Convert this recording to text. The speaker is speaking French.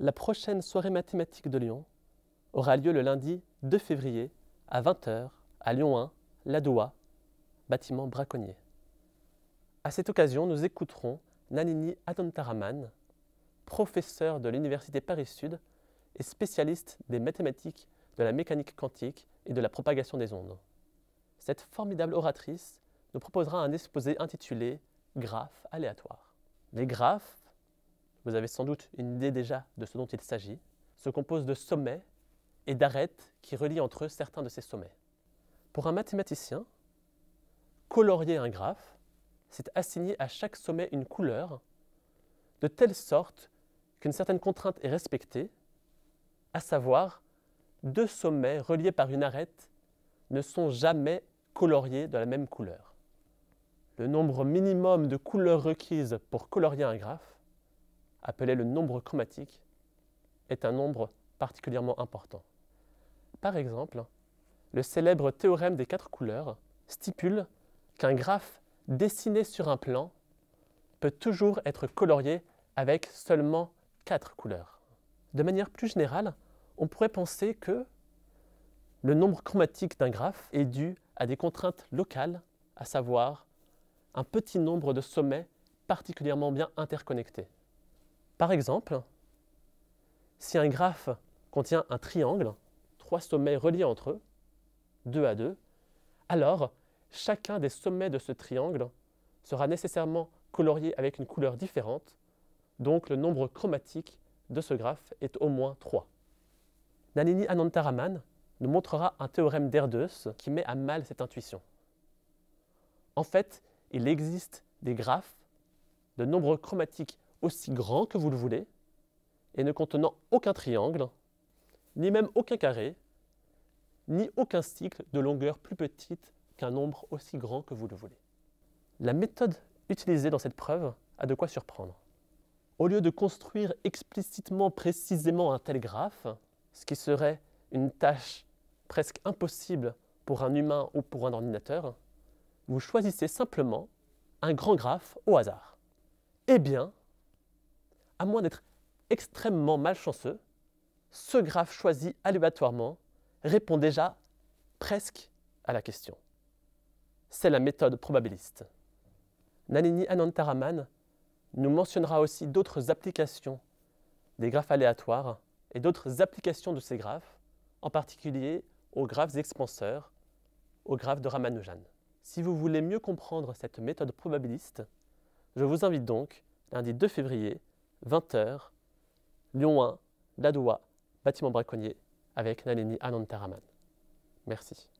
La prochaine soirée mathématique de Lyon aura lieu le lundi 2 février à 20h à Lyon 1, Doua, bâtiment braconnier. À cette occasion, nous écouterons Nanini Adantaraman, professeur de l'Université Paris-Sud et spécialiste des mathématiques, de la mécanique quantique et de la propagation des ondes. Cette formidable oratrice nous proposera un exposé intitulé Graphes aléatoires. Les graphes vous avez sans doute une idée déjà de ce dont il s'agit. Se compose de sommets et d'arêtes qui relient entre eux certains de ces sommets. Pour un mathématicien, colorier un graphe, c'est assigner à chaque sommet une couleur de telle sorte qu'une certaine contrainte est respectée, à savoir deux sommets reliés par une arête ne sont jamais coloriés de la même couleur. Le nombre minimum de couleurs requises pour colorier un graphe appelé le nombre chromatique, est un nombre particulièrement important. Par exemple, le célèbre théorème des quatre couleurs stipule qu'un graphe dessiné sur un plan peut toujours être colorié avec seulement quatre couleurs. De manière plus générale, on pourrait penser que le nombre chromatique d'un graphe est dû à des contraintes locales, à savoir un petit nombre de sommets particulièrement bien interconnectés. Par exemple, si un graphe contient un triangle, trois sommets reliés entre eux, deux à deux, alors chacun des sommets de ce triangle sera nécessairement colorié avec une couleur différente, donc le nombre chromatique de ce graphe est au moins 3. Nanini Anantaraman nous montrera un théorème d'Erdős qui met à mal cette intuition. En fait, il existe des graphes de nombres chromatiques aussi grand que vous le voulez et ne contenant aucun triangle, ni même aucun carré, ni aucun cycle de longueur plus petite qu'un nombre aussi grand que vous le voulez. La méthode utilisée dans cette preuve a de quoi surprendre. Au lieu de construire explicitement précisément un tel graphe, ce qui serait une tâche presque impossible pour un humain ou pour un ordinateur, vous choisissez simplement un grand graphe au hasard. Eh bien, à moins d'être extrêmement malchanceux, ce graphe choisi aléatoirement répond déjà presque à la question. C'est la méthode probabiliste. Nalini Anantaraman nous mentionnera aussi d'autres applications des graphes aléatoires et d'autres applications de ces graphes, en particulier aux graphes expanseurs, aux graphes de Ramanujan. Si vous voulez mieux comprendre cette méthode probabiliste, je vous invite donc, lundi 2 février, 20h, Lyon 1, Ladoua, bâtiment braconnier, avec Nalini Anantaraman. Merci.